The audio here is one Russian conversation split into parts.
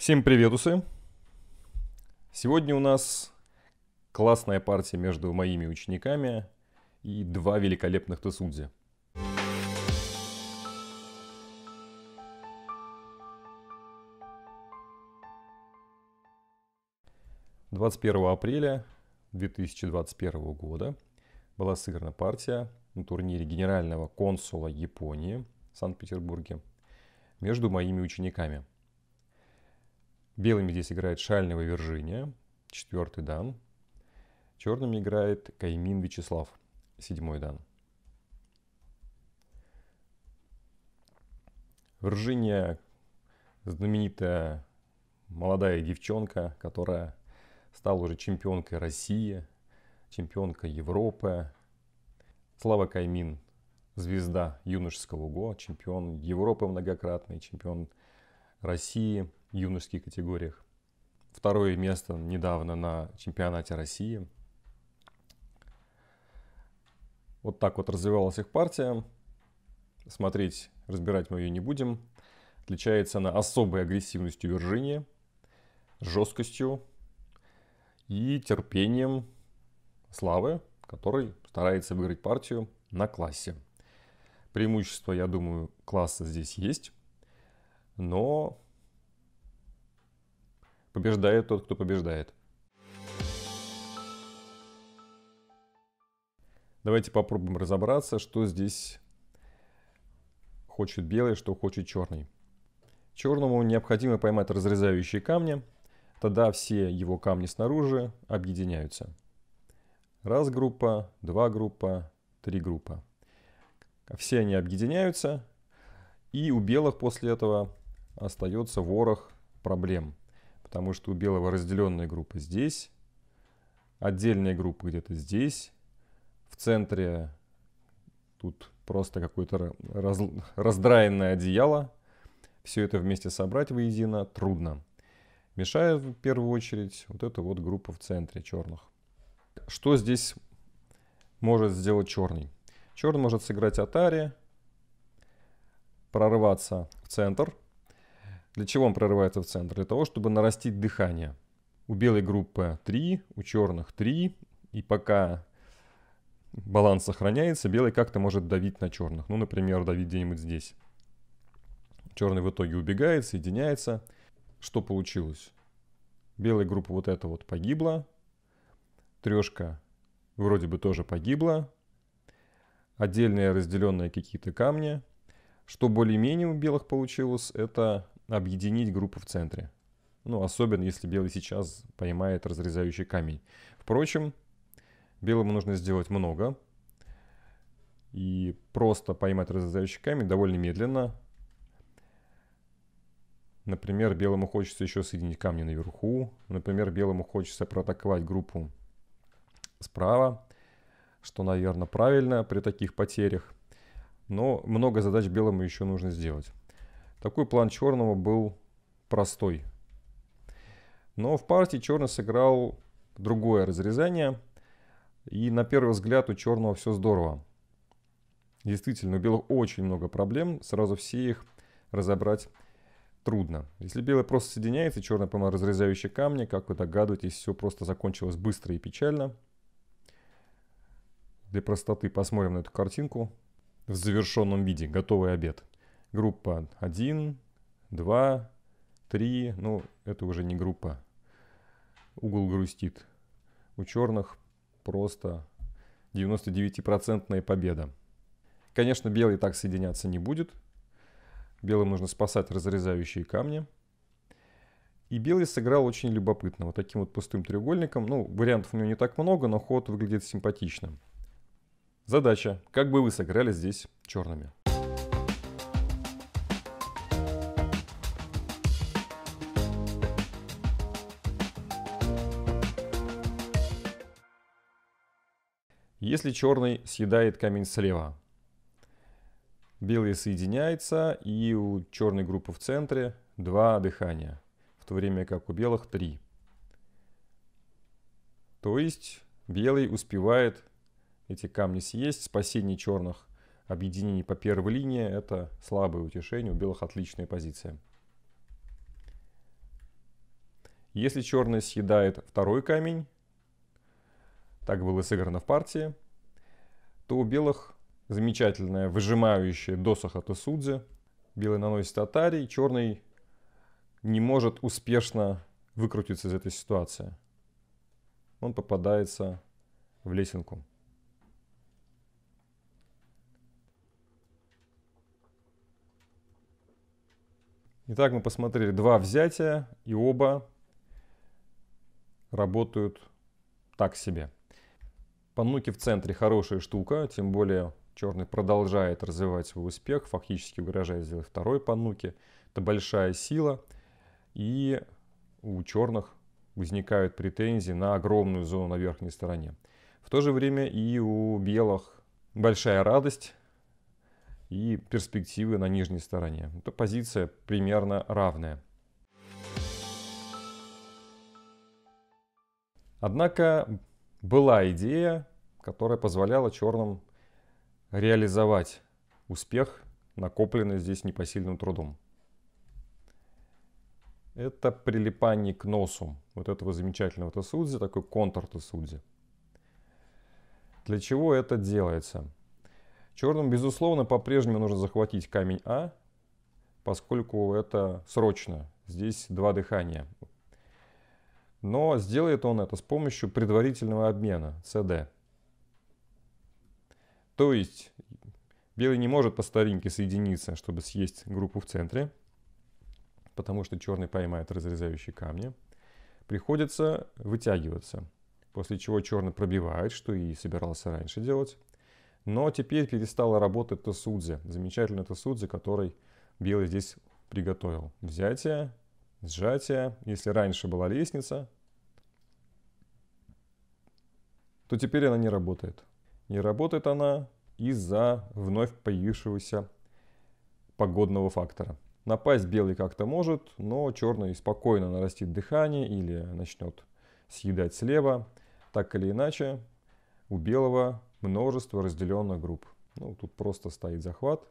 Всем приветусы! Сегодня у нас классная партия между моими учениками и два великолепных тесудзи. Двадцать первого апреля 2021 года была сыграна партия на турнире генерального консула Японии в Санкт-Петербурге между моими учениками – Белыми здесь играет Шальнева Виржиния, четвертый дан. Черными играет Каймин Вячеслав, седьмой дан. Виржиния знаменитая молодая девчонка, которая стала уже чемпионкой России, чемпионкой Европы. Слава Каймин, звезда юношеского ГО, чемпион Европы многократный, чемпион России – юношеских категориях. Второе место недавно на чемпионате России. Вот так вот развивалась их партия. Смотреть, разбирать мы ее не будем. Отличается она особой агрессивностью Вирджиния, жесткостью и терпением Славы, который старается выиграть партию на классе. Преимущество, я думаю, класса здесь есть, но Побеждает тот, кто побеждает. Давайте попробуем разобраться, что здесь хочет белый, что хочет черный. Черному необходимо поймать разрезающие камни, тогда все его камни снаружи объединяются. Раз группа, два группа, три группа. Все они объединяются, и у белых после этого остается ворох проблем потому что у белого разделенная группа здесь, отдельная группа где-то здесь, в центре тут просто какое-то раз, раздраенное одеяло. Все это вместе собрать воедино трудно. Мешает в первую очередь вот эта вот группа в центре черных. Что здесь может сделать черный? Черный может сыграть Атари, прорваться в центр – для чего он прорывается в центр? Для того, чтобы нарастить дыхание. У белой группы 3, у черных 3. И пока баланс сохраняется, белый как-то может давить на черных. Ну, например, давить где-нибудь здесь. Черный в итоге убегает, соединяется. Что получилось? Белая группа вот эта вот погибла. Трешка вроде бы тоже погибла. Отдельные разделенные какие-то камни. Что более-менее у белых получилось, это объединить группу в центре. Ну, особенно если белый сейчас поймает разрезающий камень. Впрочем, белому нужно сделать много. И просто поймать разрезающий камень довольно медленно. Например, белому хочется еще соединить камни наверху. Например, белому хочется проатаковать группу справа, что, наверное, правильно при таких потерях. Но много задач белому еще нужно сделать. Такой план черного был простой. Но в партии черный сыграл другое разрезание. И на первый взгляд у черного все здорово. Действительно, у белых очень много проблем. Сразу все их разобрать трудно. Если белый просто соединяется, черный поймал разрезающий камни, как вы догадываетесь, все просто закончилось быстро и печально. Для простоты посмотрим на эту картинку в завершенном виде. Готовый обед группа 1, 2, 3, ну это уже не группа. Угол грустит. У черных просто 99% победа. Конечно, белый так соединяться не будет. Белым нужно спасать разрезающие камни. И белый сыграл очень любопытно, вот таким вот пустым треугольником. Ну, вариантов у него не так много, но ход выглядит симпатичным. Задача. Как бы вы сыграли здесь черными? Если черный съедает камень слева, белый соединяется, и у черной группы в центре два дыхания, в то время как у белых три. То есть белый успевает эти камни съесть. Спасение черных объединений по первой линии – это слабое утешение, у белых отличная позиция. Если черный съедает второй камень, так было сыграно в партии, то у белых замечательное выжимающее досуха Тесудзи. Белый наносит атари, черный не может успешно выкрутиться из этой ситуации. Он попадается в лесенку. Итак, мы посмотрели два взятия, и оба работают так себе. Паннуки в центре хорошая штука, тем более Черный продолжает развивать свой успех, фактически угрожая сделать второй Паннуки. Это большая сила, и у черных возникают претензии на огромную зону на верхней стороне. В то же время и у белых большая радость и перспективы на нижней стороне. Это позиция примерно равная. Однако была идея которая позволяла черным реализовать успех, накопленный здесь непосильным трудом. Это прилипание к носу вот этого замечательного тесудзи, такой контур тесудзи. Для чего это делается? Черным, безусловно, по-прежнему нужно захватить камень А, поскольку это срочно. Здесь два дыхания. Но сделает он это с помощью предварительного обмена, СД. То есть белый не может по старинке соединиться, чтобы съесть группу в центре, потому что черный поймает разрезающие камни. Приходится вытягиваться, после чего черный пробивает, что и собирался раньше делать. Но теперь перестала работать Тосудзе, замечательный Тосудзе, который белый здесь приготовил. Взятие, сжатие. Если раньше была лестница, то теперь она не работает. Не работает она из-за вновь появившегося погодного фактора. Напасть белый как-то может, но черный спокойно нарастит дыхание или начнет съедать слева. Так или иначе, у белого множество разделенных групп. Ну, тут просто стоит захват.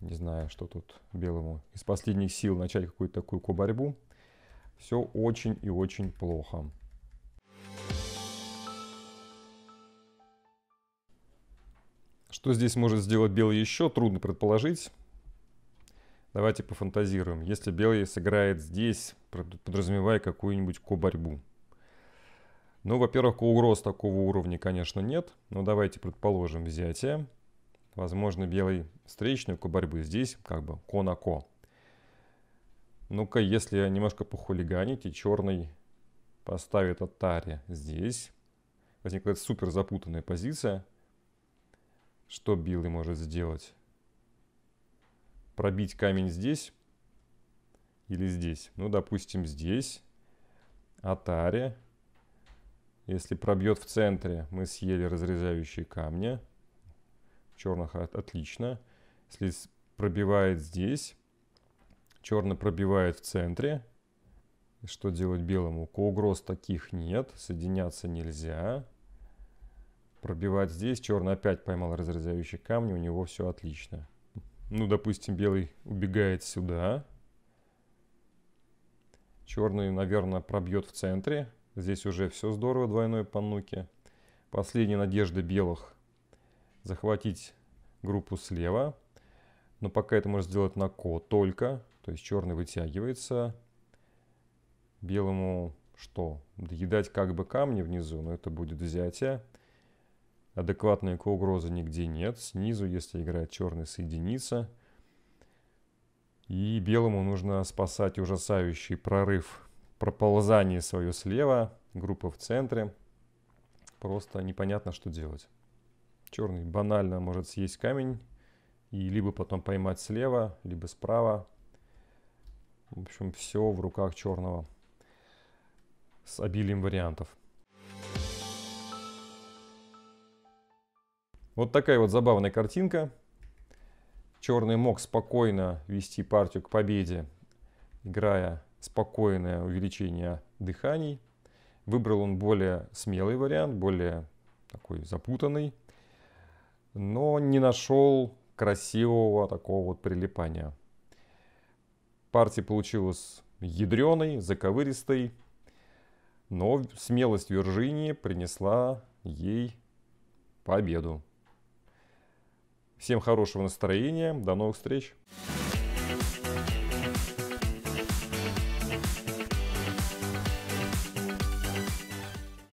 Не знаю, что тут белому из последних сил начать какую-то такую борьбу. Все очень и очень плохо. Что здесь может сделать белый еще, трудно предположить. Давайте пофантазируем. Если белый сыграет здесь, подразумевая какую-нибудь ко-борьбу. Ну, во-первых, угроз такого уровня, конечно, нет. Но давайте предположим взятие. Возможно, белый встречную ко борьбу Здесь как бы ко на ко. Ну-ка, если немножко похулиганить, и черный поставит Атари здесь. Возникает супер запутанная позиция. Что белый может сделать? Пробить камень здесь или здесь? Ну, допустим, здесь. Атаре. Если пробьет в центре, мы съели разрезающие камни. Черных отлично. Если пробивает здесь, черный пробивает в центре. Что делать белому? Угроз таких нет, соединяться нельзя пробивать здесь. Черный опять поймал разрезающий камни, у него все отлично. Ну, допустим, белый убегает сюда. Черный, наверное, пробьет в центре. Здесь уже все здорово, двойной пануки. Последняя надежда белых захватить группу слева. Но пока это можно сделать на ко только. То есть черный вытягивается. Белому что? Доедать как бы камни внизу, но это будет взятие. Адекватной ко угрозы нигде нет. Снизу, если играет черный с И белому нужно спасать ужасающий прорыв, проползание свое слева, группа в центре. Просто непонятно, что делать. Черный банально может съесть камень и либо потом поймать слева, либо справа. В общем, все в руках черного с обилием вариантов. Вот такая вот забавная картинка. Черный мог спокойно вести партию к победе, играя спокойное увеличение дыханий. Выбрал он более смелый вариант, более такой запутанный, но не нашел красивого такого вот прилипания. Партия получилась ядреной, заковыристой, но смелость Виржинии принесла ей победу. Всем хорошего настроения, до новых встреч!